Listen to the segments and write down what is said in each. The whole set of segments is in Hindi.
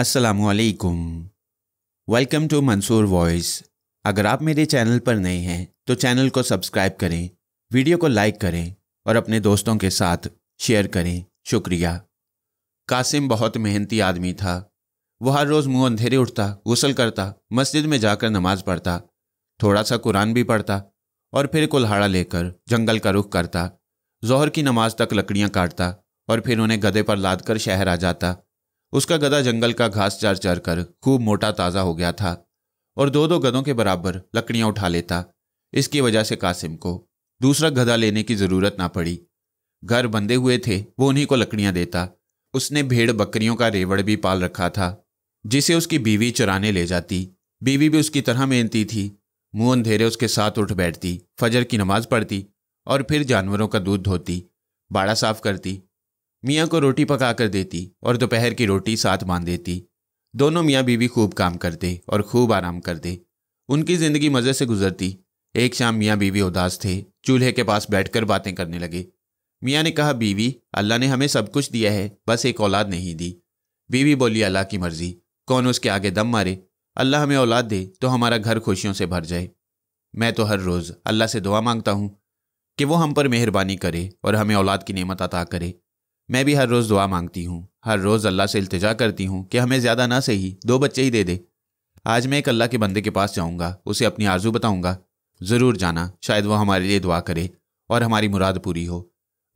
असलकुम वेलकम टू मंसूर वॉइस अगर आप मेरे चैनल पर नए हैं तो चैनल को सब्सक्राइब करें वीडियो को लाइक करें और अपने दोस्तों के साथ शेयर करें शुक्रिया कासिम बहुत मेहनती आदमी था वह हर रोज़ मुंह अंधेरे उठता गुसल करता मस्जिद में जाकर नमाज पढ़ता थोड़ा सा कुरान भी पढ़ता और फिर कुल्हाड़ा लेकर जंगल का रुख करता जहर की नमाज तक लकड़ियाँ काटता और फिर उन्हें गधे पर लाद कर शहर आ जाता उसका गधा जंगल का घास चर चर कर खूब मोटा ताज़ा हो गया था और दो दो गधों के बराबर लकड़ियां उठा लेता इसकी वजह से कासिम को दूसरा गधा लेने की ज़रूरत ना पड़ी घर बंधे हुए थे वो उन्हीं को लकड़ियां देता उसने भेड़ बकरियों का रेवड़ भी पाल रखा था जिसे उसकी बीवी चुराने ले जाती बीवी भी उसकी तरह मेहनती थी मुंह अंधेरे उसके साथ उठ बैठती फजर की नमाज पढ़ती और फिर जानवरों का दूध धोती बाड़ा साफ करती मियाँ को रोटी पका कर देती और दोपहर की रोटी साथ बांध देती दोनों मियाँ बीवी खूब काम करते और खूब आराम करते उनकी ज़िंदगी मज़े से गुजरती एक शाम मियाँ बीवी उदास थे चूल्हे के पास बैठकर बातें करने लगे मियाँ ने कहा बीवी अल्लाह ने हमें सब कुछ दिया है बस एक औलाद नहीं दी बीवी बोली अल्लाह की मर्जी कौन उसके आगे दम मारे अल्लाह हमें औलाद दे तो हमारा घर खुशियों से भर जाए मैं तो हर रोज़ अल्लाह से दुआ मांगता हूँ कि वो हम पर मेहरबानी करे और हमें औलाद की नेमत अता करे मैं भी हर रोज़ दुआ मांगती हूँ हर रोज़ अल्लाह से इल्तजा करती हूँ कि हमें ज़्यादा ना सही दो बच्चे ही दे दे आज मैं एक अल्लाह के बंदे के पास जाऊँगा उसे अपनी आर्जू बताऊँगा ज़रूर जाना शायद वह हमारे लिए दुआ करे और हमारी मुराद पूरी हो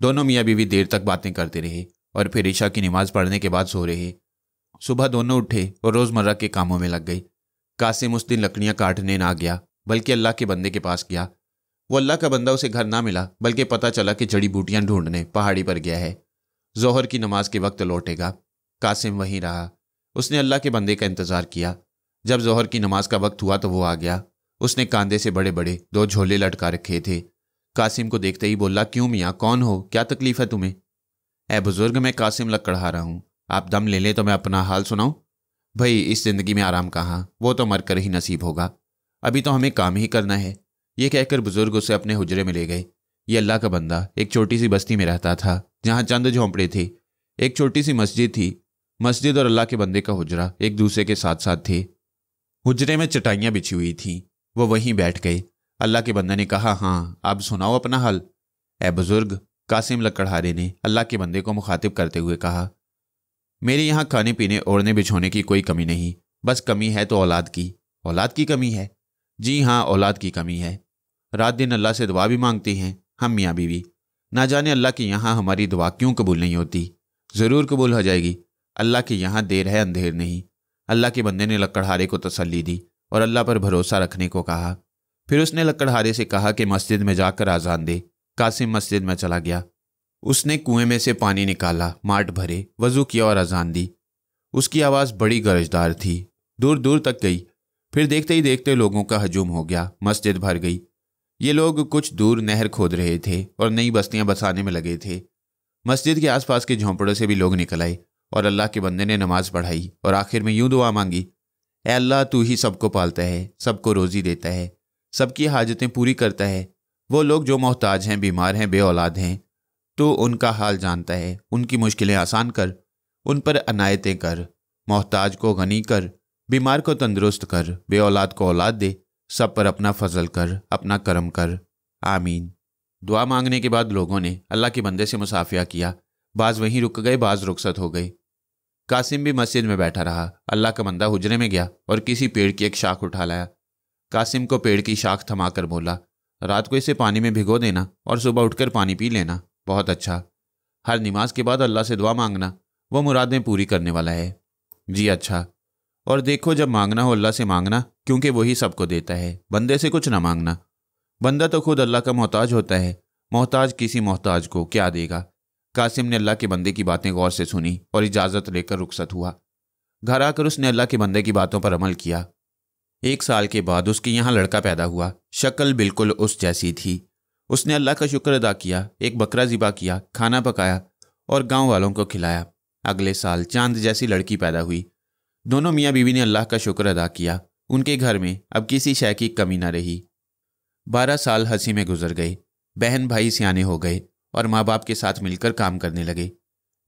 दोनों मियाँ बीवी देर तक बातें करते रहे और फिर ईशा की नमाज पढ़ने के बाद सो रहे सुबह दोनों उठे और रोज़मर्रा के कामों में लग गई कासिम उस दिन लकड़ियाँ काटने ना गया बल्कि अल्लाह के बंदे के पास गया वो अल्लाह का बंदा उसे घर ना मिला बल्कि पता चला कि जड़ी बूटियाँ ढूंढने पहाड़ी पर गया है जोहर की नमाज के वक्त लौटेगा कासिम वहीं रहा उसने अल्लाह के बंदे का इंतज़ार किया जब जोहर की नमाज का वक्त हुआ तो वो आ गया उसने कांधे से बड़े बड़े दो झोले लटका रखे थे कासिम को देखते ही बोला क्यों मियाँ कौन हो क्या तकलीफ है तुम्हें ऐ बुजुर्ग मैं कासिम लकड़हा रहा हूँ आप दम ले लें तो मैं अपना हाल सुनाऊँ भाई इस जिंदगी में आराम कहाँ वो तो मरकर ही नसीब होगा अभी तो हमें काम ही करना है ये कहकर बुजुर्ग उसे अपने हुजरे में ले गए ये अल्लाह का बंदा एक छोटी सी बस्ती में रहता था जहाँ चंद झोंपड़े थे एक छोटी सी मस्जिद थी मस्जिद और अल्लाह के बंदे का हुजरा एक दूसरे के साथ साथ थे हुजरे में चटाइयाँ बिछी हुई थीं वो वहीं बैठ गए अल्लाह के बंदे ने कहा हाँ आप सुनाओ अपना हल ए बुजुर्ग कासिम लकड़हारे ने अल्लाह के बंदे को मुखातिब करते हुए कहा मेरे यहाँ खाने पीने ओढ़ने बिछोने की कोई कमी नहीं बस कमी है तो औलाद की औलाद की कमी है जी हाँ औलाद की कमी है रात दिन अल्लाह से दुआ भी मांगती हैं हम मियाँ बीवी ना जाने अल्लाह के यहाँ हमारी दुआ क्यों कबूल नहीं होती ज़रूर कबूल हो जाएगी अल्लाह के यहाँ देर है अंधेर नहीं अल्लाह के बंदे ने लकड़हारे को तसल्ली दी और अल्लाह पर भरोसा रखने को कहा फिर उसने लकड़हारे से कहा कि मस्जिद में जाकर आज़ान दे कासिम मस्जिद में चला गया उसने कुएं में से पानी निकाला माट भरे वजू किया और अजान दी उसकी आवाज़ बड़ी गरजदार थी दूर दूर तक गई फिर देखते ही देखते लोगों का हजूम हो गया मस्जिद भर गई ये लोग कुछ दूर नहर खोद रहे थे और नई बस्तियां बसाने में लगे थे मस्जिद के आसपास के झोंपड़ों से भी लोग निकल आए और अल्लाह के बंदे ने नमाज पढ़ाई और आखिर में यूं दुआ मांगी ए अल्लाह तू ही सबको पालता है सबको रोज़ी देता है सबकी हाजतें पूरी करता है वो लोग जो मोहताज हैं बीमार हैं बे औलाद हैं तो उनका हाल जानता है उनकी मुश्किलें आसान कर उन पर अनायतें कर मोहताज को गनी कर बीमार को तंदुरुस्त कर बे औलाद को औलाद दे सब पर अपना फजल कर अपना करम कर आमीन दुआ मांगने के बाद लोगों ने अल्लाह के बंदे से मुसाफिया किया बाज वहीं रुक गए बाज रुखसत हो गई कासिम भी मस्जिद में बैठा रहा अल्लाह का बंदा हुजरे में गया और किसी पेड़ की एक शाख उठा लाया कासिम को पेड़ की शाख थमा कर बोला रात को इसे पानी में भिगो देना और सुबह उठकर पानी पी लेना बहुत अच्छा हर नमाज के बाद अल्लाह से दुआ मांगना वो मुरादें पूरी करने वाला है जी अच्छा और देखो जब मांगना हो अल्लाह से मांगना क्योंकि वही सबको देता है बंदे से कुछ ना मांगना बंदा तो खुद अल्लाह का मोहताज होता है मोहताज किसी मोहताज को क्या देगा कासिम ने अल्लाह के बंदे की बातें गौर से सुनी और इजाज़त लेकर रुखसत हुआ घर आकर उसने अल्लाह के बंदे की बातों पर अमल किया एक साल के बाद उसके यहाँ लड़का पैदा हुआ शक्ल बिल्कुल उस जैसी थी उसने अल्लाह का शुक्र अदा किया एक बकरा ज़िबा किया खाना पकाया और गांव वालों को खिलाया अगले साल चांद जैसी लड़की पैदा हुई दोनों मियाँ बीवी ने अल्लाह का शुक्र अदा किया उनके घर में अब किसी शय की कमी न रही बारह साल हंसी में गुजर गए बहन भाई सियाने हो गए और माँ बाप के साथ मिलकर काम करने लगे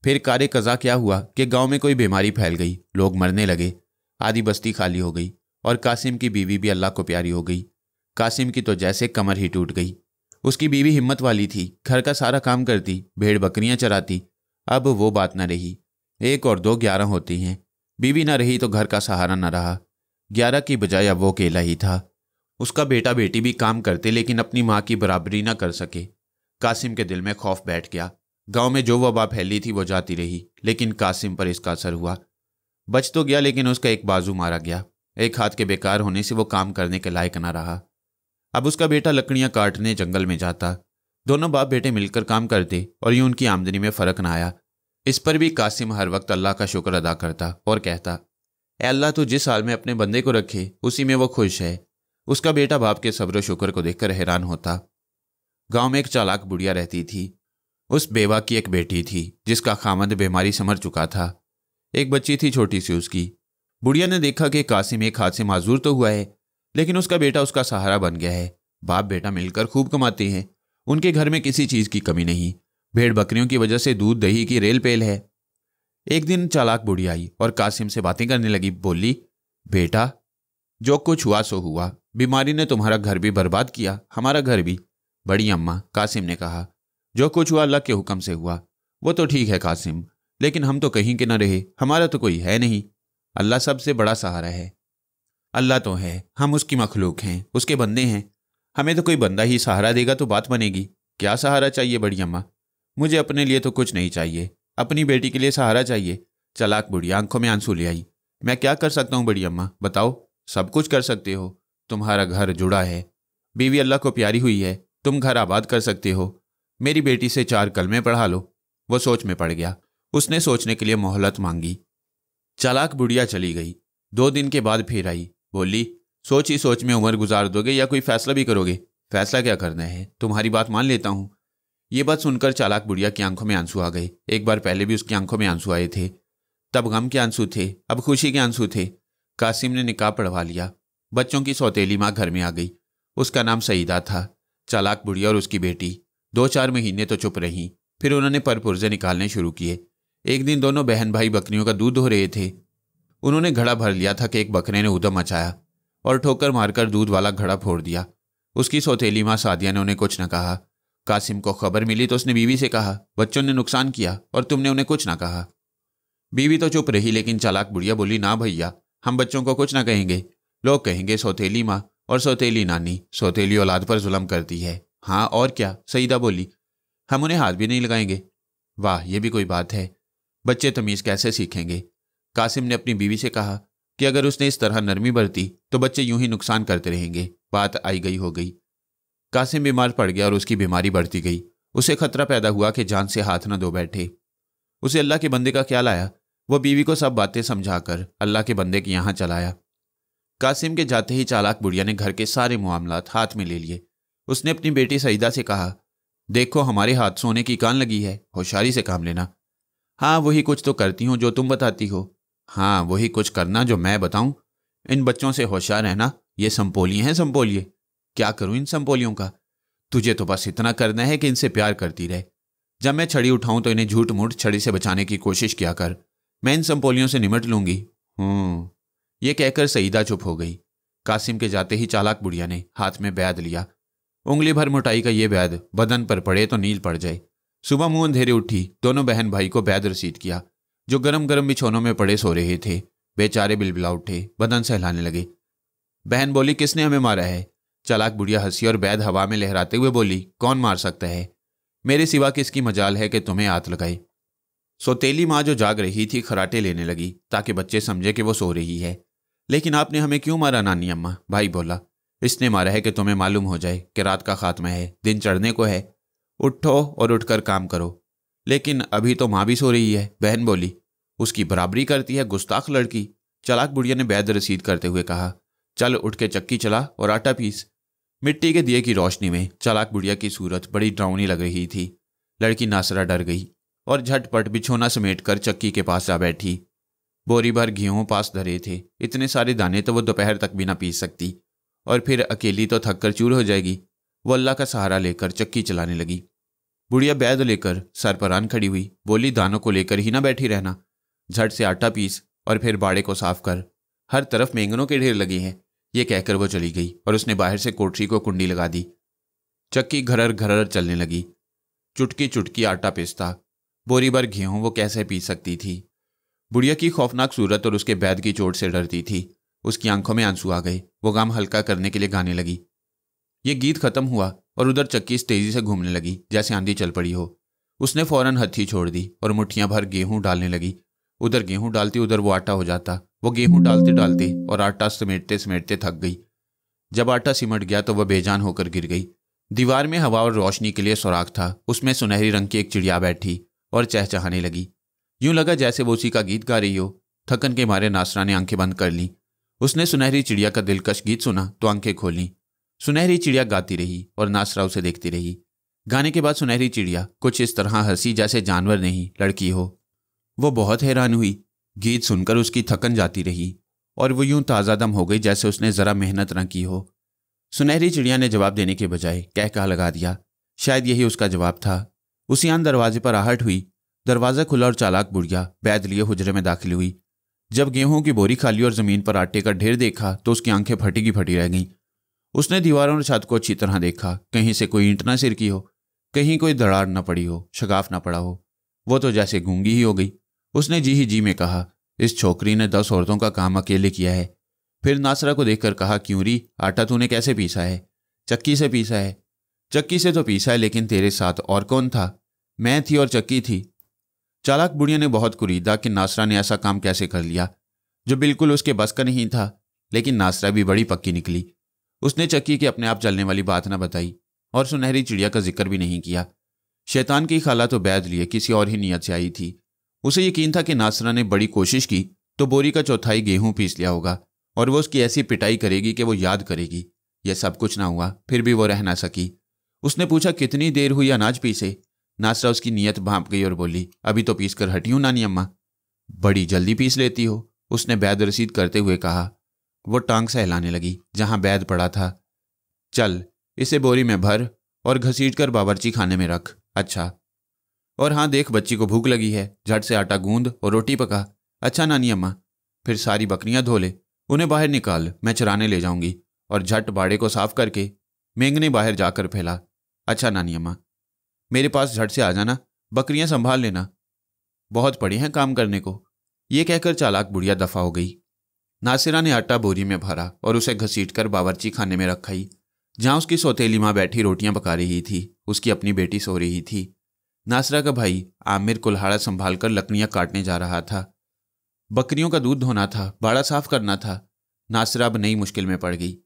फिर कार्य कज़ा क्या हुआ कि गांव में कोई बीमारी फैल गई लोग मरने लगे आधी बस्ती खाली हो गई और कासिम की बीवी भी अल्लाह को प्यारी हो गई कासिम की तो जैसे कमर ही टूट गई उसकी बीवी हिम्मत वाली थी घर का सारा काम करती भेड़ बकरियां चराती अब वो बात न रही एक और दो ग्यारह होती हैं बीवी न रही तो घर का सहारा न रहा ग्यारह की बजाय अब वो अकेला ही था उसका बेटा बेटी भी काम करते लेकिन अपनी माँ की बराबरी न कर सके कासिम के दिल में खौफ बैठ गया गांव में जो वबा फैली थी वो जाती रही लेकिन कासिम पर इसका असर हुआ बच तो गया लेकिन उसका एक बाजू मारा गया एक हाथ के बेकार होने से वो काम करने के लायक ना रहा अब उसका बेटा लकड़ियां काटने जंगल में जाता दोनों बाप बेटे मिलकर काम करते और यूं उनकी आमदनी में फर्क ना आया इस पर भी कासिम हर वक्त अल्लाह का शुक्र अदा करता और कहता ए अल्लाह तो जिस हाल में अपने बंदे को रखे उसी में वो खुश है उसका बेटा बाप के सब्र शुक्र को देखकर हैरान होता गांव में एक चालाक बुढ़िया रहती थी उस बेवा की एक बेटी थी जिसका खामद बीमारी समर चुका था एक बच्ची थी छोटी सी उसकी बुढ़िया ने देखा कि कासिम एक हाथ से माजूर तो हुआ है लेकिन उसका बेटा उसका सहारा बन गया है बाप बेटा मिलकर खूब कमाते हैं उनके घर में किसी चीज़ की कमी नहीं भेड़ बकरियों की वजह से दूध दही की रेल पेल है एक दिन चालाक बूढ़ी आई और कासिम से बातें करने लगी बोली बेटा जो कुछ हुआ सो हुआ बीमारी ने तुम्हारा घर भी बर्बाद किया हमारा घर भी बड़ी अम्मा कासिम ने कहा जो कुछ हुआ अल्लाह के हुक्म से हुआ वो तो ठीक है कासिम लेकिन हम तो कहीं के ना रहे हमारा तो कोई है नहीं अल्लाह सबसे बड़ा सहारा है अल्लाह तो है हम उसकी मखलूक हैं उसके बंदे हैं हमें तो कोई बंदा ही सहारा देगा तो बात बनेगी क्या सहारा चाहिए बड़ी अम्मा मुझे अपने लिए तो कुछ नहीं चाहिए अपनी बेटी के लिए सहारा चाहिए चलाक बुढ़ी आंखों में आंसू ले आई मैं क्या कर सकता हूँ बड़ी अम्मा बताओ सब कुछ कर सकते हो तुम्हारा घर जुड़ा है बीवी अल्लाह को प्यारी हुई है तुम घर आबाद कर सकते हो मेरी बेटी से चार कलमे पढ़ा लो वो सोच में पड़ गया उसने सोचने के लिए मोहलत मांगी चालाक बुढ़िया चली गई दो दिन के बाद फिर आई बोली सोच ही सोच में उम्र गुजार दोगे या कोई फैसला भी करोगे फैसला क्या करना है तुम्हारी बात मान लेता हूँ ये बात सुनकर चालाक बुढ़िया की आंखों में आंसू आ गए एक बार पहले भी उसकी आंखों में आंसू आए थे तब गम के आंसू थे अब खुशी के आंसू थे कासिम ने निकाह पढ़वा लिया बच्चों की सौतेली माँ घर में आ गई उसका नाम सईदा था चालाक बुढ़िया और उसकी बेटी दो चार महीने तो चुप रहीं फिर उन्होंने परपुर्जे निकालने शुरू किए एक दिन दोनों बहन भाई बकरियों का दूध धो रहे थे उन्होंने घड़ा भर लिया था कि एक बकरे ने उधम मचाया और ठोकर मारकर दूध वाला घड़ा फोड़ दिया उसकी सौतेली माँ सादिया ने उन्हें कुछ न कहा कासिम को खबर मिली तो उसने बीवी से कहा बच्चों ने नुकसान किया और तुमने उन्हें कुछ ना कहा बीवी तो चुप रही लेकिन चालाक बुढ़िया बोली ना भैया हम बच्चों को कुछ ना कहेंगे लोग कहेंगे सौतेली माँ और सौतेली नानी सौतेली औलाद पर जुलम करती है हाँ और क्या सईदा बोली हम उन्हें हाथ भी नहीं लगाएंगे वाह ये भी कोई बात है बच्चे तमीज़ कैसे सीखेंगे कासिम ने अपनी बीवी से कहा कि अगर उसने इस तरह नरमी बरती तो बच्चे यूं ही नुकसान करते रहेंगे बात आई गई हो गई कासिम बीमार पड़ गया और उसकी बीमारी बढ़ती गई उसे खतरा पैदा हुआ कि जान से हाथ न धो बैठे उसे अल्लाह के बंदे का ख्याल आया वह बीवी को सब बातें समझाकर अल्लाह के बंदे के यहाँ चलाया कासिम के जाते ही चालाक बुढ़िया ने घर के सारे मामला हाथ में ले लिए उसने अपनी बेटी सईदा से कहा देखो हमारे हाथ सोने की कान लगी है होशियारी से काम लेना हाँ वही कुछ तो करती हूँ जो तुम बताती हो हाँ वही कुछ करना जो मैं बताऊँ इन बच्चों से होशियार रहना ये संपोलिए हैं संपोलिए क्या करूं इन संपोलियों का तुझे तो बस इतना करना है कि इनसे प्यार करती रहे जब मैं छड़ी उठाऊं तो इन्हें झूठ मूठ छड़ी से बचाने की कोशिश किया कर मैं इन संपोलियों से निमट लूंगी हम्म ये कहकर सईदा चुप हो गई कासिम के जाते ही चालाक बुढ़िया ने हाथ में बैद लिया उंगली भर मोटाई का ये बैद बदन पर पड़े तो नील पड़ जाए सुबह मुंह अंधेरे उठी दोनों बहन भाई को बैद रसीद किया जो गरम गरम बिछोनों में पड़े सो रहे थे बेचारे बिलबिला उठे बदन सहलाने लगे बहन बोली किसने हमें मारा है चालाक बुढ़िया हंसी और बैद हवा में लहराते हुए बोली कौन मार सकता है मेरे सिवा किसकी मजाल है कि तुम्हें हाथ लगाए सोतेली माँ जो जाग रही थी खराटे लेने लगी ताकि बच्चे समझे कि वो सो रही है लेकिन आपने हमें क्यों मारा नानी अम्मा भाई बोला इसने मारा है कि तुम्हें मालूम हो जाए कि रात का खात्मा है दिन चढ़ने को है उठो और उठकर काम करो लेकिन अभी तो माँ भी सो रही है बहन बोली उसकी बराबरी करती है गुस्ताख लड़की चलाक बुढ़िया ने बैद रसीद करते हुए कहा चल उठ के चक्की चला और आटा पीस मिट्टी के दिए की रोशनी में चालाक बुढ़िया की सूरत बड़ी डरावनी लग रही थी लड़की नासरा डर गई और झटपट बिछोना समेट कर चक्की के पास जा बैठी बोरी भर घी पास धरे थे इतने सारे दाने तो वो दोपहर तक भी ना पी सकती और फिर अकेली तो थककर चूर हो जाएगी वो अल्लाह का सहारा लेकर चक्की चलाने लगी बुढ़िया बैद लेकर सरपरान खड़ी हुई बोली दानों को लेकर ही ना बैठी रहना झट से आटा पीस और फिर बाड़े को साफ कर हर तरफ मेंगनों के ढेर लगे हैं ये कहकर वो चली गई और उसने बाहर से कोठरी को कुंडी लगा दी चक्की घरर घरर चलने लगी चुटकी चुटकी आटा पिसता बोरी भर गेहूं वो कैसे पी सकती थी बुढ़िया की खौफनाक सूरत और उसके बैद की चोट से डरती थी उसकी आंखों में आंसू आ गए वो गाम हल्का करने के लिए गाने लगी ये गीत खत्म हुआ और उधर चक्की तेजी से घूमने लगी जैसे आंधी चल पड़ी हो उसने फौरन हथी छोड़ दी और मुठ्ठियां भर गेहूं डालने लगी उधर गेहूं डालती उधर वो आटा हो जाता वो गेहूं डालते डालते और आटा समेटते समेटते थक गई जब आटा सिमट गया तो वह बेजान होकर गिर गई दीवार में हवा और रोशनी के लिए सुराख था उसमें सुनहरी रंग की एक चिड़िया बैठी और चहचहाने लगी यूं लगा जैसे वो उसी का गीत गा रही हो थकन के मारे नासरा ने आंखें बंद कर लीं उसने सुनहरी चिड़िया का दिलकश गीत सुना तो आंखें खोल सुनहरी चिड़िया गाती रही और नासरा उसे देखती रही गाने के बाद सुनहरी चिड़िया कुछ इस तरह हंसी जैसे जानवर नहीं लड़की हो वो बहुत हैरान हुई गीत सुनकर उसकी थकन जाती रही और वो यूं ताज़ा दम हो गई जैसे उसने ज़रा मेहनत न की हो सुनहरी चिड़िया ने जवाब देने के बजाय कह कहा लगा दिया शायद यही उसका जवाब था उसी आन दरवाजे पर आहट हुई दरवाज़ा खुला और चालाक बुढ़िया बैद लिए हुजरे में दाखिल हुई जब गेहूं की बोरी खाली और ज़मीन पर आटे का ढेर देखा तो उसकी आंखें फटी की फटी रह गईं उसने दीवारों और छत को अच्छी तरह देखा कहीं से कोई ईंट ना सिर की हो कहीं कोई दरार ना पड़ी हो शगाफ ना पड़ा हो वो तो जैसे गूंगी ही हो गई उसने जी ही जी में कहा इस छोकरी ने दस औरतों का काम अकेले किया है फिर नासरा को देखकर कहा क्यों री आटा तूने कैसे पीसा है चक्की से पीसा है चक्की से तो पीसा है लेकिन तेरे साथ और कौन था मैं थी और चक्की थी चालाक बुढ़िया ने बहुत कुरीदा कि नासरा ने ऐसा काम कैसे कर लिया जो बिल्कुल उसके बस का नहीं था लेकिन नासरा भी बड़ी पक्की निकली उसने चक्की की अपने आप चलने वाली बात ना बताई और सुनहरी चिड़िया का जिक्र भी नहीं किया शैतान की खाला तो बैद लिए किसी और ही नीयत से आई थी उसे यकीन था कि नासरा ने बड़ी कोशिश की तो बोरी का चौथाई गेहूं पीस लिया होगा और वो उसकी ऐसी पिटाई करेगी कि वो याद करेगी यह सब कुछ ना हुआ फिर भी वो रह ना सकी उसने पूछा कितनी देर हुई अनाज पीसे नासरा उसकी नीयत भाप गई और बोली अभी तो पीस कर हटी हूं नानी अम्मा बड़ी जल्दी पीस लेती हो उसने बैद रसीद करते हुए कहा वो टांग सहलाने लगी जहां बैद पड़ा था चल इसे बोरी में भर और घसीट कर बावरची खाने में रख अच्छा और हाँ देख बच्ची को भूख लगी है झट से आटा गूंद और रोटी पका अच्छा नानी अम्मा फिर सारी बकरियां धो ले उन्हें बाहर निकाल मैं चराने ले जाऊंगी और झट बाड़े को साफ करके मेंगने बाहर जाकर फैला अच्छा नानी अम्मा मेरे पास झट से आ जाना बकरियां संभाल लेना बहुत पड़ी हैं काम करने को ये कहकर चालाक बुढ़िया दफा हो गई नासिरा ने आटा बोरी में भरा और उसे घसीट कर बावरची खाने में रखाई जहाँ उसकी सौतेली माँ बैठी रोटियां पका रही थी उसकी अपनी बेटी सो रही थी नासरा का भाई आमिर कुल्हाड़ा संभाल कर लकड़ियाँ काटने जा रहा था बकरियों का दूध धोना था बाड़ा साफ करना था नासरा अब नई मुश्किल में पड़ गई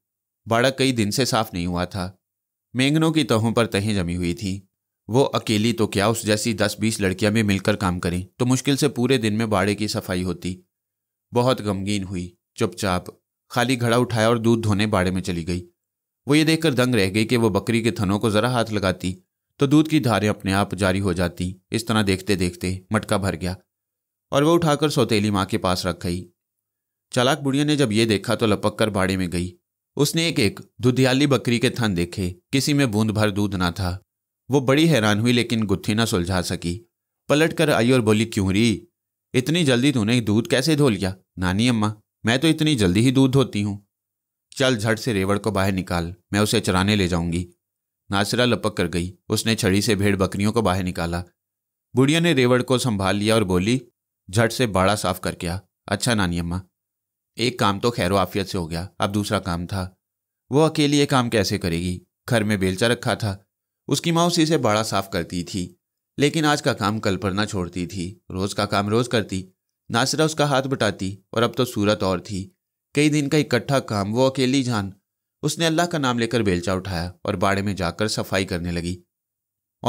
बाड़ा कई दिन से साफ नहीं हुआ था मेंगनों की तहों पर तहें जमी हुई थी वो अकेली तो क्या उस जैसी दस बीस लड़कियां भी मिलकर काम करें तो मुश्किल से पूरे दिन में बाड़े की सफाई होती बहुत गमगीन हुई चुपचाप खाली घड़ा उठाया और दूध धोने बाड़े में चली गई वो ये देखकर दंग रह गई कि वो बकरी के थनों को जरा हाथ लगाती तो दूध की धारें अपने आप जारी हो जाती इस तरह देखते देखते मटका भर गया और वह उठाकर सौतेली माँ के पास रख गई चालाक बुढ़िया ने जब ये देखा तो लपक कर बाड़े में गई उसने एक एक दुधियाली बकरी के थन देखे किसी में बूंद भर दूध ना था वो बड़ी हैरान हुई लेकिन गुत्थी ना सुलझा सकी पलट कर आई और बोली क्यों री इतनी जल्दी तूने दूध कैसे धो लिया नानी अम्मा मैं तो इतनी जल्दी ही दूध धोती हूँ चल झट से रेवड़ को बाहर निकाल मैं उसे चराने ले जाऊंगी नासिरा लपक कर गई उसने छड़ी से भेड़ बकरियों को बाहर निकाला बुढ़िया ने रेवड़ को संभाल लिया और बोली झट से बाड़ा साफ करके आ अच्छा नानी अम्मा एक काम तो खैर आफियत से हो गया अब दूसरा काम था वो अकेली ये काम कैसे करेगी घर में बेलचा रखा था उसकी माँ उसी से बाड़ा साफ करती थी लेकिन आज का काम कल पर ना छोड़ती थी रोज का काम रोज करती नासिरा उसका हाथ बटाती और अब तो सूरत और थी कई दिन का इकट्ठा काम वो अकेली जान उसने अल्लाह का नाम लेकर बेलचा उठाया और बाड़े में जाकर सफाई करने लगी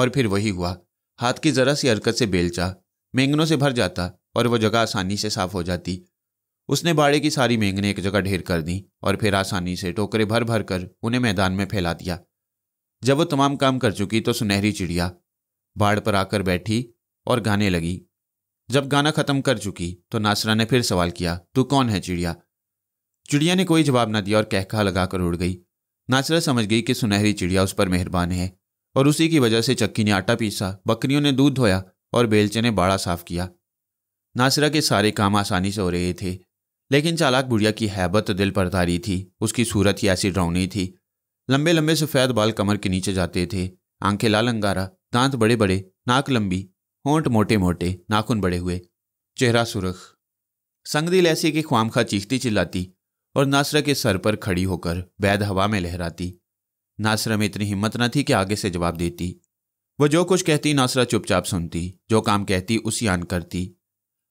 और फिर वही हुआ हाथ की जरा सी हरकत से बेलचा मेंगनों से भर जाता और वह जगह आसानी से साफ हो जाती उसने बाड़े की सारी मेंगने एक जगह ढेर कर दी और फिर आसानी से टोकरे भर भर कर उन्हें मैदान में फैला दिया जब वो तमाम काम कर चुकी तो सुनहरी चिड़िया बाढ़ पर आकर बैठी और गाने लगी जब गाना खत्म कर चुकी तो नासरा ने फिर सवाल किया तू कौन है चिड़िया चिड़िया ने कोई जवाब ना दिया और कहका लगाकर उड़ गई नाचरा समझ गई कि सुनहरी चिड़िया उस पर मेहरबान है और उसी की वजह से चक्की ने आटा पीसा बकरियों ने दूध धोया और बेलचे ने बाड़ा साफ किया नासरा के सारे काम आसानी से हो रहे थे लेकिन चालाक बुढ़िया की हैबत तो दिल पर तारी थी उसकी सूरत ही ऐसी डरावनी थी लंबे लंबे सफ़ेद बाल कमर के नीचे जाते थे आंखें लाल अंगारा दांत बड़े बड़े नाक लंबी होंठ मोटे मोटे नाखून बड़े हुए चेहरा सुरख संगदिल ऐसी कि ख्वामखा चीखती चिल्लाती और नासरा के सर पर खड़ी होकर बैद हवा में लहराती नासरा में इतनी हिम्मत न थी कि आगे से जवाब देती वह जो कुछ कहती नासरा चुपचाप सुनती जो काम कहती उसी आन करती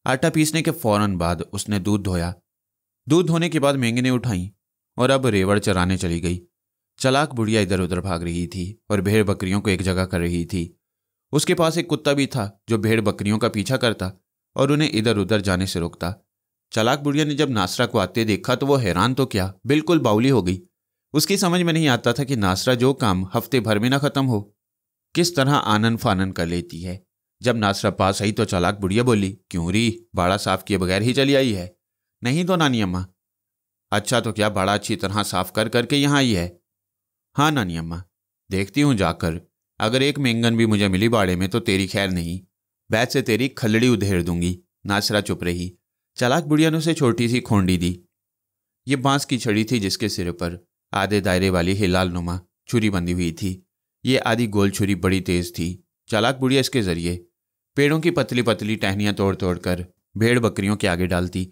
आटा पीसने के फौरन बाद उसने दूध धोया दूध धोने के बाद मेंगने उठाई और अब रेवड़ चराने चली गई चलाक बुढ़िया इधर उधर भाग रही थी और भेड़ बकरियों को एक जगह कर रही थी उसके पास एक कुत्ता भी था जो भेड़ बकरियों का पीछा करता और उन्हें इधर उधर जाने से रोकता चलाक बुढ़िया ने जब नासरा को आते देखा तो वो हैरान तो क्या बिल्कुल बाउली हो गई उसकी समझ में नहीं आता था कि नासरा जो काम हफ्ते भर में ना खत्म हो किस तरह आनन फानन कर लेती है जब नासरा पास आई तो चालाक बुढ़िया बोली क्यों री बाड़ा साफ किए बगैर ही चली आई है नहीं तो नानी अम्मा अच्छा तो क्या बाड़ा अच्छी तरह साफ कर करके यहाँ आई है हाँ नानी अम्मा देखती हूँ जाकर अगर एक मेंगन भी मुझे मिली बाड़े में तो तेरी खैर नहीं बैठ से तेरी खलड़ी उधेर दूंगी नासरा चुप रही चालाक बुढ़िया ने उसे छोटी सी खोंडी दी ये बांस की छड़ी थी जिसके सिर पर आधे दायरे वाली हिलाल नुमा छुरी बंधी हुई थी ये आधी गोल छुरी बड़ी तेज थी चालाक बुढ़िया इसके जरिए पेड़ों की पतली पतली टहनियां तोड़ तोड़ कर भेड़ बकरियों के आगे डालती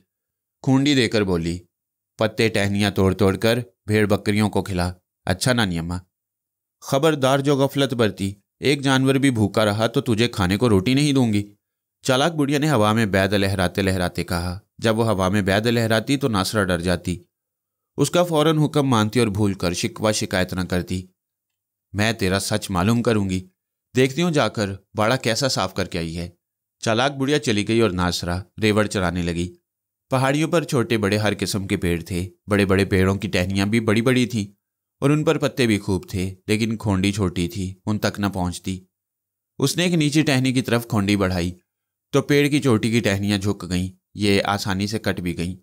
खूंडी देकर बोली पत्ते टहनियां तोड़ तोड़ कर भेड़ बकरियों को खिला अच्छा ना नियमा खबरदार जो गफलत बरती एक जानवर भी भूखा रहा तो तुझे खाने को रोटी नहीं दूंगी चालाक बुढ़िया ने हवा में बैद लहराते लहराते कहा जब वो हवा में बैद लहराती तो नासरा डर जाती उसका फौरन हुक्म मानती और भूल कर शिकवा शिकायत न करती मैं तेरा सच मालूम करूंगी देखती हूं जाकर बाड़ा कैसा साफ करके आई है चालाक बुढ़िया चली गई और नासरा रेवड़ चलाने लगी पहाड़ियों पर छोटे बड़े हर किस्म के पेड़ थे बड़े बड़े पेड़ों की टहनियाँ भी बड़ी बड़ी थीं और उन पर पत्ते भी खूब थे लेकिन खोंडी छोटी थी उन तक न पहुंचती उसने एक नीचे टहनी की तरफ खोंडी बढ़ाई तो पेड़ की चोटी की टहनियां झुक गईं ये आसानी से कट भी गईं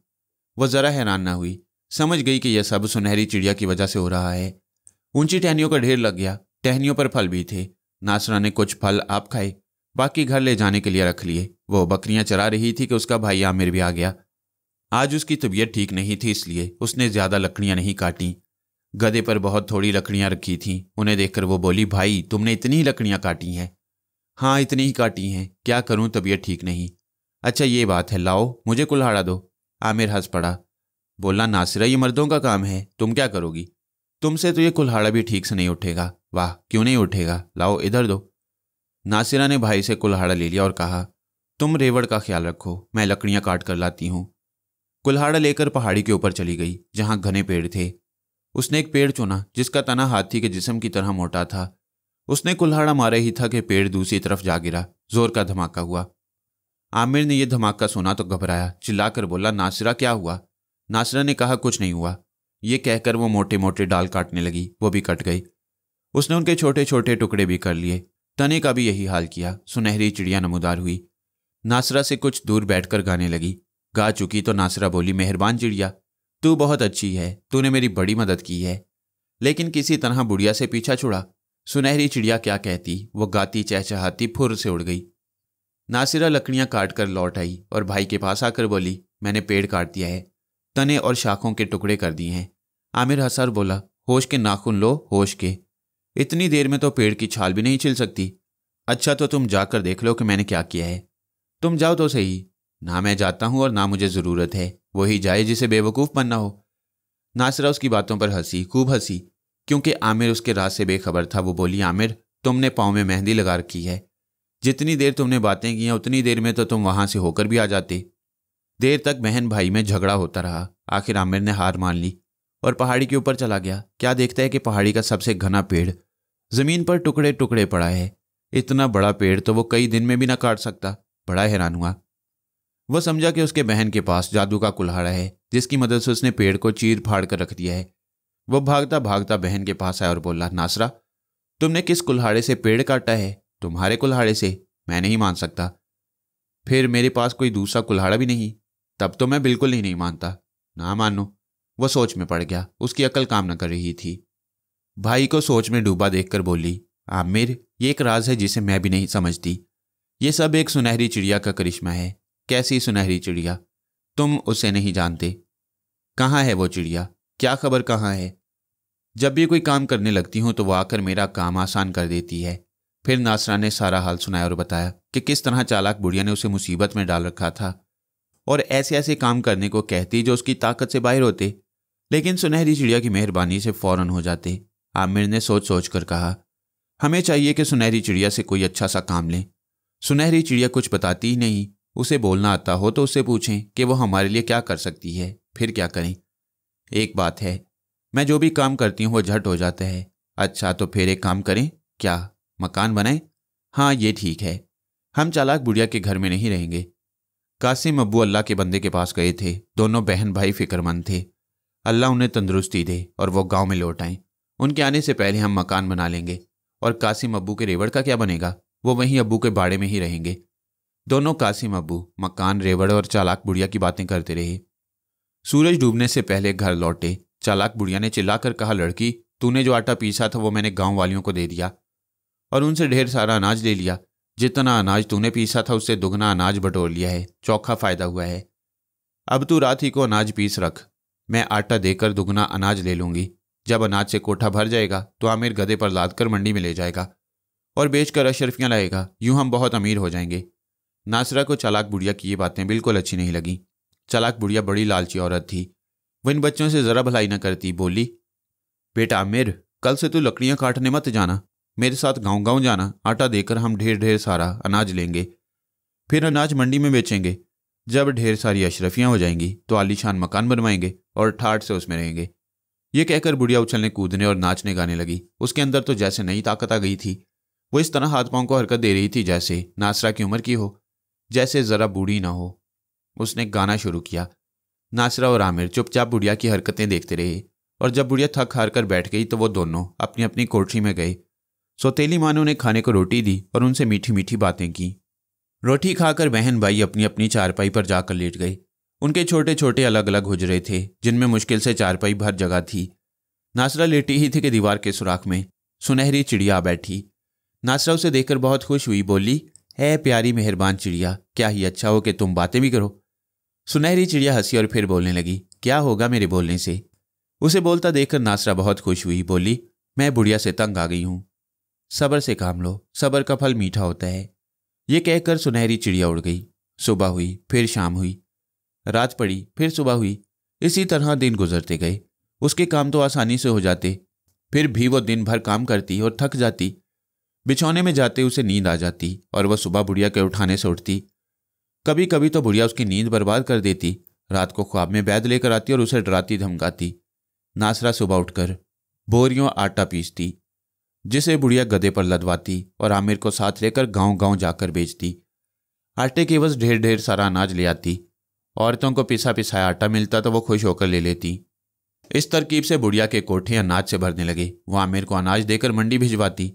वह ज़रा हैरान ना हुई समझ गई कि यह सब सुनहरी चिड़िया की वजह से हो रहा है ऊंची टहनियों का ढेर लग गया टहनियों पर फल भी थे नासरा ने कुछ फल आप खाए बाकी घर ले जाने के लिए रख लिए वो बकरियां चरा रही थी कि उसका भाई आमिर भी आ गया आज उसकी तबीयत ठीक नहीं थी इसलिए उसने ज़्यादा लकड़ियां नहीं काटी गधे पर बहुत थोड़ी लकड़ियां रखी थीं उन्हें देखकर वो बोली भाई तुमने इतनी लकड़ियां काटी हैं हाँ इतनी ही काटी हैं क्या करूं तबीयत ठीक नहीं अच्छा ये बात है लाओ मुझे कुल्हाड़ा दो आमिर हंस पड़ा बोला नासिरा ये मर्दों का काम है तुम क्या करोगी तुमसे तो ये कुल्हाड़ा भी ठीक से नहीं उठेगा वाह क्यों नहीं उठेगा लाओ इधर दो नासिरा ने भाई से कुल्हाड़ा ले लिया और कहा तुम रेवड़ का ख्याल रखो मैं लकड़ियाँ काट कर लाती हूँ कुल्हाड़ा लेकर पहाड़ी के ऊपर चली गई जहाँ घने पेड़ थे उसने एक पेड़ चुना जिसका तना हाथी के जिसम की तरह मोटा था उसने कुल्हाड़ा मारे ही था कि पेड़ दूसरी तरफ जा गिरा जोर का धमाका हुआ आमिर ने यह धमाका सुना तो घबराया चिल्लाकर बोला नासिरा क्या हुआ नासिरा ने कहा कुछ नहीं हुआ ये कहकर वो मोटे मोटे डाल काटने लगी वो भी कट गई उसने उनके छोटे छोटे टुकड़े भी कर लिए तने का भी यही हाल किया सुनहरी चिड़िया नमोदार हुई नासरा से कुछ दूर बैठकर गाने लगी गा चुकी तो नासरा बोली मेहरबान चिड़िया तू बहुत अच्छी है तूने मेरी बड़ी मदद की है लेकिन किसी तरह बुढ़िया से पीछा छुड़ा सुनहरी चिड़िया क्या कहती वो गाती चहचहाती फुर से उड़ गई नासिरा लकड़ियां काट कर लौट आई और भाई के पास आकर बोली मैंने पेड़ काट दिया है तने और शाखों के टुकड़े कर दिए हैं आमिर हसर बोला होश के नाखून लो होश के इतनी देर में तो पेड़ की छाल भी नहीं छिल सकती अच्छा तो तुम जाकर देख लो कि मैंने क्या किया है तुम जाओ तो सही ना मैं जाता हूँ और ना मुझे ज़रूरत है वही जाए जिसे बेवकूफ़ बनना हो नासिरा उसकी बातों पर हंसी खूब हंसी क्योंकि आमिर उसके राज से बेखबर था वो बोली आमिर तुमने पाँव में मेहंदी लगा रखी है जितनी देर तुमने बातें की हैं उतनी देर में तो तुम वहां से होकर भी आ जाते देर तक बहन भाई में झगड़ा होता रहा आखिर आमिर ने हार मान ली और पहाड़ी के ऊपर चला गया क्या देखता है कि पहाड़ी का सबसे घना पेड़ जमीन पर टुकड़े टुकड़े पड़ा है इतना बड़ा पेड़ तो वो कई दिन में भी ना काट सकता बड़ा हैरान हुआ वह समझा कि उसके बहन के पास जादू का कुल्हाड़ा है जिसकी मदद से उसने पेड़ को चीर फाड़ कर रख दिया है वह भागता भागता बहन के पास आया और बोला नासरा तुमने किस कुल्हाड़े से पेड़ काटा है तुम्हारे कुल्हाड़े से मैं नहीं मान सकता फिर मेरे पास कोई दूसरा कुल्हाड़ा भी नहीं तब तो मैं बिल्कुल ही नहीं मानता ना मानो वह सोच में पड़ गया उसकी अकल काम न कर रही थी भाई को सोच में डूबा देखकर बोली आमिर ये एक राज है जिसे मैं भी नहीं समझती ये सब एक सुनहरी चिड़िया का करिश्मा है कैसी सुनहरी चिड़िया तुम उसे नहीं जानते कहाँ है वो चिड़िया क्या खबर कहाँ है जब भी कोई काम करने लगती हूँ तो वह आकर मेरा काम आसान कर देती है फिर नासरा ने सारा हाल सुनाया और बताया कि किस तरह चालाक बुढ़िया ने उसे मुसीबत में डाल रखा था और ऐसे ऐसे काम करने को कहती जो उसकी ताकत से बाहर होते लेकिन सुनहरी चिड़िया की मेहरबानी से फौरन हो जाते आमिर ने सोच सोच कर कहा हमें चाहिए कि सुनहरी चिड़िया से कोई अच्छा सा काम लें सुनहरी चिड़िया कुछ बताती ही नहीं उसे बोलना आता हो तो उससे पूछें कि वो हमारे लिए क्या कर सकती है फिर क्या करें एक बात है मैं जो भी काम करती हूँ वो झट हो जाता है अच्छा तो फिर एक काम करें क्या मकान बनाएं हाँ ये ठीक है हम चालाक बुढ़िया के घर में नहीं रहेंगे कासिम अबू अल्लाह के बंदे के पास गए थे दोनों बहन भाई फिक्रमंद थे अल्लाह उन्हें तंदुरुस्ती दे और वो गांव में लौट आए उनके आने से पहले हम मकान बना लेंगे और कासिम अबू के रेवड़ का क्या बनेगा वो वहीं अबू के बाड़े में ही रहेंगे दोनों कासिम अब्बू मकान रेवड़ और चालाक बुढ़िया की बातें करते रहे सूरज डूबने से पहले घर लौटे चालाक बुढ़िया ने चिल्लाकर कहा लड़की तूने जो आटा पीसा था वो मैंने गांव वालियों को दे दिया और उनसे ढेर सारा अनाज ले लिया जितना अनाज तूने पीसा था उससे दुगना अनाज बटोर लिया है चौखा फायदा हुआ है अब तू रात ही को अनाज पीस रख मैं आटा देकर दुगना अनाज ले लूंगी जब अनाज से कोठा भर जाएगा तो आमिर गधे पर लाद कर मंडी में ले जाएगा और बेचकर अशरफियाँ लाएगा यूं हम बहुत अमीर हो जाएंगे नासरा को चालाक बुढ़िया की ये बातें बिल्कुल अच्छी नहीं लगी चालाक बुढ़िया बड़ी लालची औरत थी वह इन बच्चों से ज़रा भलाई न करती बोली बेटा आमिर कल से तू लकड़ियाँ काटने मत जाना मेरे साथ गांव गांव जाना आटा देकर हम ढेर ढेर सारा अनाज लेंगे फिर अनाज मंडी में बेचेंगे जब ढेर सारी अशरफियाँ हो जाएंगी तो आलीशान मकान बनवाएंगे और ठाट से उसमें रहेंगे ये कहकर बुढ़िया उछलने कूदने और नाचने गाने लगी उसके अंदर तो जैसे नई ताकत आ गई थी वो इस तरह हाथ पांव को हरकत दे रही थी जैसे नासरा की उम्र की हो जैसे ज़रा बूढ़ी ना हो उसने गाना शुरू किया नासरा और आमिर चुपचाप बुढ़िया की हरकतें देखते रहे और जब बुढ़िया थक हार कर बैठ गई तो वो दोनों अपनी अपनी कोठरी में गए सोतेली मानो ने खाने को रोटी दी और उनसे मीठी मीठी बातें की रोटी खाकर बहन भाई अपनी अपनी चारपाई पर जाकर लेट गए उनके छोटे छोटे अलग अलग रहे थे जिनमें मुश्किल से चारपाई भर जगह थी नासरा लेटी ही थी कि दीवार के सुराख में सुनहरी चिड़िया बैठी नासरा उसे देखकर बहुत खुश हुई बोली है प्यारी मेहरबान चिड़िया क्या ही अच्छा हो कि तुम बातें भी करो सुनहरी चिड़िया हंसी और फिर बोलने लगी क्या होगा मेरे बोलने से उसे बोलता देखकर नासरा बहुत खुश हुई बोली मैं बुढ़िया से तंग आ गई हूँ सबर से काम लो सबर का फल मीठा होता है ये कहकर सुनहरी चिड़िया उड़ गई सुबह हुई फिर शाम हुई रात पड़ी फिर सुबह हुई इसी तरह दिन गुजरते गए उसके काम तो आसानी से हो जाते फिर भी वो दिन भर काम करती और थक जाती बिछौने में जाते उसे नींद आ जाती और वह सुबह बुढ़िया के उठाने से उठती कभी कभी तो बुढ़िया उसकी नींद बर्बाद कर देती रात को ख्वाब में बैद लेकर आती और उसे डराती धमकाती नासरा सुबह उठकर बोरियों आटा पीसती जिसे बुढ़िया गधे पर लदवाती और आमिर को साथ लेकर गांव गांव जाकर बेचती आटे के बस ढेर ढेर सारा अनाज ले आती औरतों को पिसा पिसाया आटा मिलता तो वो खुश होकर ले लेती इस तरकीब से बुढ़िया के कोठे अनाज से भरने लगे वो आमिर को अनाज देकर मंडी भिजवाती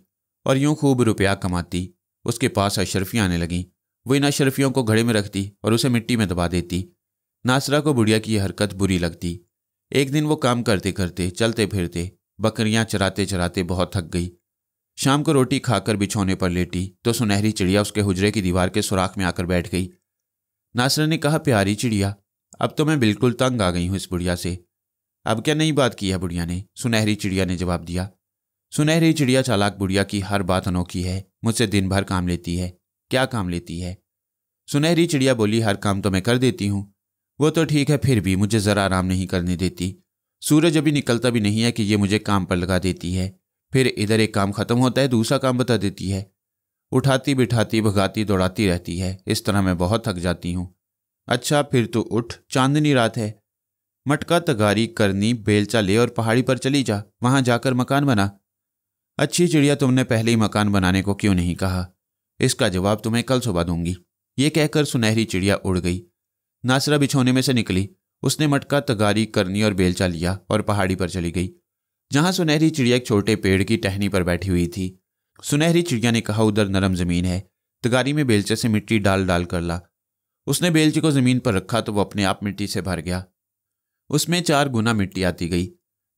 और यूं खूब रुपया कमाती उसके पास अशरफियाँ आने लगीं वो इन अशरफियों को घड़े में रखती और उसे मिट्टी में दबा देती नासरा को बुढ़िया की यह हरकत बुरी लगती एक दिन वो काम करते करते चलते फिरते बकरियां चराते चराते बहुत थक गई शाम को रोटी खाकर बिछौने पर लेटी तो सुनहरी चिड़िया उसके हुजरे की दीवार के सुराख में आकर बैठ गई नासरा ने कहा प्यारी चिड़िया अब तो मैं बिल्कुल तंग आ गई हूं इस बुढ़िया से अब क्या नई बात की है बुढ़िया ने सुनहरी चिड़िया ने जवाब दिया सुनहरी चिड़िया चालाक बुढ़िया की हर बात अनोखी है मुझसे दिन भर काम लेती है क्या काम लेती है सुनहरी चिड़िया बोली हर काम तो मैं कर देती हूँ वो तो ठीक है फिर भी मुझे ज़रा आराम नहीं करने देती सूरज अभी निकलता भी नहीं है कि ये मुझे काम पर लगा देती है फिर इधर एक काम ख़त्म होता है दूसरा काम बता देती है उठाती बिठाती भगाती दौड़ाती रहती है इस तरह मैं बहुत थक जाती हूँ अच्छा फिर तो उठ चांदनी रात है मटका तगारी करनी बेलचा ले और पहाड़ी पर चली जा वहां जाकर मकान बना अच्छी चिड़िया तुमने पहले ही मकान बनाने को क्यों नहीं कहा इसका जवाब तुम्हें कल सुबह दूंगी ये कहकर सुनहरी चिड़िया उड़ गई नासरा बिछोने में से निकली उसने मटका तगारी करनी और बेलचा लिया और पहाड़ी पर चली गई जहां सुनहरी चिड़िया एक छोटे पेड़ की टहनी पर बैठी हुई थी सुनहरी चिड़िया ने कहा उधर नरम जमीन है तगारी में बेलचे से मिट्टी डाल डाल कर ला उसने बेलचे को जमीन पर रखा तो वह अपने आप मिट्टी से भर गया उसमें चार गुना मिट्टी आती गई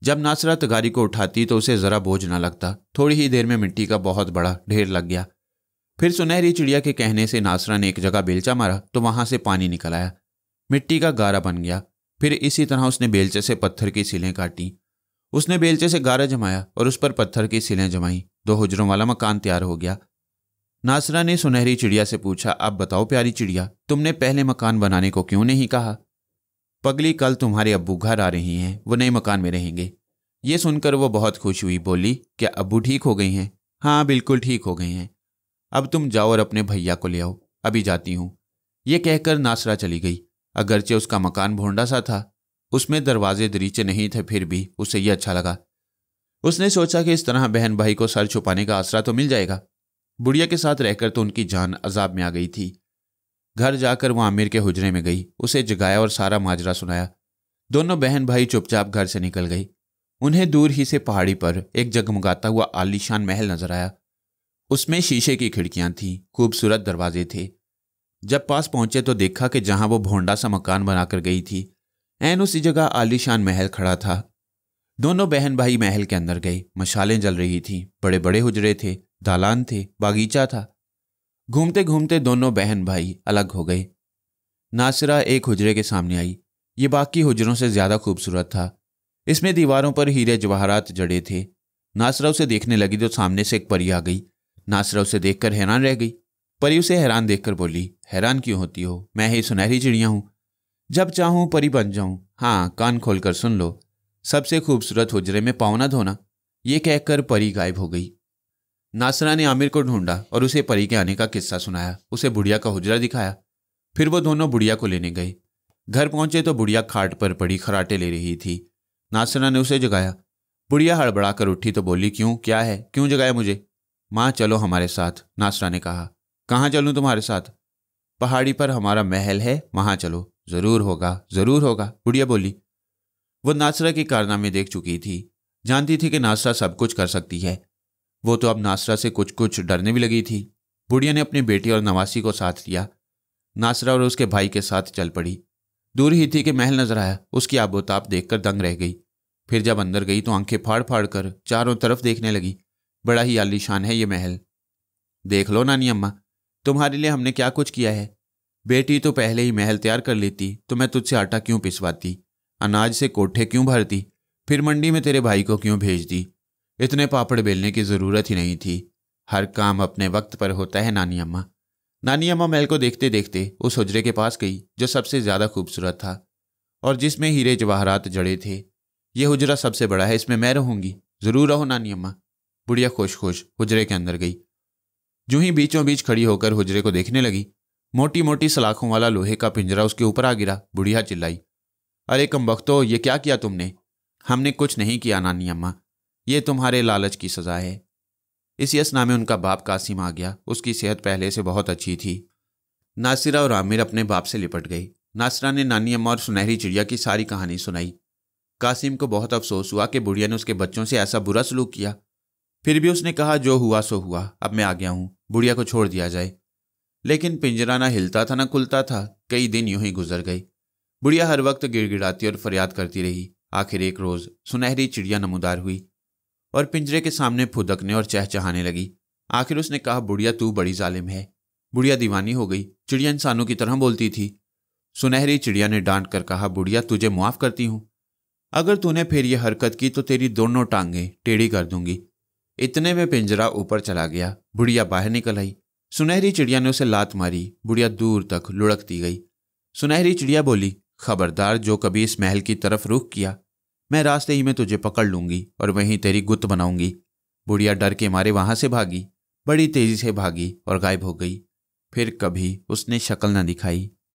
जब नासरा तगारी को उठाती तो उसे जरा बोझ ना लगता थोड़ी ही देर में मिट्टी का बहुत बड़ा ढेर लग गया फिर सुनहरी चिड़िया के कहने से नासरा ने एक जगह बेलचा मारा तो वहां से पानी निकल आया मिट्टी का गारा बन गया फिर इसी तरह उसने बेलचे से पत्थर की सिलें काटी उसने बेलचे से गारा जमाया और उस पर पत्थर की सिलें जमाई दो हजरों वाला मकान तैयार हो गया नासरा ने सुनहरी चिड़िया से पूछा अब बताओ प्यारी चिड़िया तुमने पहले मकान बनाने को क्यों नहीं कहा पगली कल तुम्हारे अब्बू घर आ रही हैं वो नए मकान में रहेंगे ये सुनकर वो बहुत खुश हुई बोली क्या अब्बू ठीक हो गई हैं हाँ बिल्कुल ठीक हो गई हैं अब तुम जाओ और अपने भैया को ले आओ अभी जाती हूँ ये कहकर नासरा चली गई अगरचे उसका मकान भोंडा सा था उसमें दरवाजे दरीचे नहीं थे फिर भी उसे ये अच्छा लगा उसने सोचा कि इस तरह बहन भाई को सर छुपाने का आसरा तो मिल जाएगा बुढ़िया के साथ रहकर तो उनकी जान अजाब में आ गई थी घर जाकर वह आमिर के हुजरे में गई उसे जगाया और सारा माजरा सुनाया दोनों बहन भाई चुपचाप घर से निकल गई उन्हें दूर ही से पहाड़ी पर एक जगमगाता हुआ आलीशान महल नजर आया उसमें शीशे की खिड़कियां थीं खूबसूरत दरवाजे थे जब पास पहुंचे तो देखा कि जहां वो भोंडा सा मकान बनाकर गई थी एन उसी जगह आलिशान महल खड़ा था दोनों बहन भाई महल के अंदर गए मशालें जल रही थीं बड़े बड़े हुजरे थे दालान थे बागीचा था घूमते घूमते दोनों बहन भाई अलग हो गए नासिरा एक हुजरे के सामने आई ये बाकी हुजरों से ज़्यादा खूबसूरत था इसमें दीवारों पर हीरे जवाहरात जड़े थे नासरा उसे देखने लगी तो सामने से एक परी आ गई नासरा उसे देखकर हैरान रह गई परी उसे हैरान देखकर बोली हैरान क्यों होती हो मैं ही सुनहरी चिड़िया हूं जब चाहूँ परी बन जाऊं हाँ कान खोल कर सुन लो सबसे खूबसूरत हुजरे में पावना धोना ये कहकर परी गायब हो गई नासरा ने आमिर को ढूंढा और उसे परी के आने का किस्सा सुनाया उसे बुढ़िया का हुजरा दिखाया फिर वो दोनों बुढ़िया को लेने गए घर पहुंचे तो बुढ़िया खाट पर पड़ी खराटे ले रही थी नासरा ने उसे जगाया बुढ़िया हड़बड़ा कर उठी तो बोली क्यों क्या है क्यों जगाया मुझे माँ चलो हमारे साथ नासरा ने कहा कहाँ चलूँ तुम्हारे साथ पहाड़ी पर हमारा महल है वहाँ चलो ज़रूर होगा ज़रूर होगा बुढ़िया बोली वो नासरा के कारनामे देख चुकी थी जानती थी कि नासरा सब कुछ कर सकती है वो तो अब नासरा से कुछ कुछ डरने भी लगी थी बुढ़िया ने अपनी बेटी और नवासी को साथ लिया नासरा और उसके भाई के साथ चल पड़ी दूर ही थी कि महल नजर आया उसकी आबोताब देखकर दंग रह गई फिर जब अंदर गई तो आंखें फाड़ फाड़ कर चारों तरफ देखने लगी बड़ा ही आलीशान है ये महल देख लो नानी अम्मा तुम्हारे लिए हमने क्या कुछ किया है बेटी तो पहले ही महल तैयार कर लेती तो मैं तुझसे आटा क्यों पिसवाती अनाज से कोठे क्यों भरती फिर मंडी में तेरे भाई को क्यों भेज दी इतने पापड़ बेलने की ज़रूरत ही नहीं थी हर काम अपने वक्त पर होता है नानी अम्मा नानी अम्मा महल को देखते देखते उस हजरे के पास गई जो सबसे ज़्यादा खूबसूरत था और जिसमें हीरे जवाहरात जड़े थे यह हुजरा सबसे बड़ा है इसमें मैं रहूंगी ज़रूर रहो नानी अम्मा बुढ़िया खुश खुश हुजरे के अंदर गई जूं ही बीचों बीच खड़ी होकर हुजरे को देखने लगी मोटी मोटी सलाखों वाला लोहे का पिंजरा उसके ऊपर आ गिरा बुढ़िया चिल्लाई अरे कम वक्तो ये क्या किया तुमने हमने कुछ नहीं किया नानी अम्मा ये तुम्हारे लालच की सज़ा है इस यसना में उनका बाप कासिम आ गया उसकी सेहत पहले से बहुत अच्छी थी नासिरा और आमिर अपने बाप से लिपट गई नासिरा ने नानी अम्मा और सुनहरी चिड़िया की सारी कहानी सुनाई कासिम को बहुत अफसोस हुआ कि बुढ़िया ने उसके बच्चों से ऐसा बुरा सलूक किया फिर भी उसने कहा जो हुआ सो हुआ अब मैं आ गया हूं बुढ़िया को छोड़ दिया जाए लेकिन पिंजरा ना हिलता था ना खुलता था कई दिन यूं ही गुजर गई बुढ़िया हर वक्त गिड़गिड़ाती और फरियाद करती रही आखिर एक रोज सुनहरी चिड़िया नमोदार हुई और पिंजरे के सामने फुदकने और चहचहाने लगी आखिर उसने कहा बुढ़िया तू बड़ी जालिम है बुढ़िया दीवानी हो गई चिड़िया इंसानों की तरह बोलती थी सुनहरी चिड़िया ने डांट कर कहा बुढ़िया तुझे मुआफ करती हूं अगर तूने फिर यह हरकत की तो तेरी दोनों टांगे टेढ़ी कर दूंगी इतने में पिंजरा ऊपर चला गया बुढ़िया बाहर निकल आई सुनहरी चिड़िया ने उसे लात मारी बुढ़िया दूर तक लुढ़कती गई सुनहरी चिड़िया बोली खबरदार जो कभी इस महल की तरफ रुख किया मैं रास्ते ही में तुझे पकड़ लूंगी और वहीं तेरी गुत बनाऊंगी बुढ़िया डर के मारे वहां से भागी बड़ी तेजी से भागी और गायब हो गई फिर कभी उसने शक्ल न दिखाई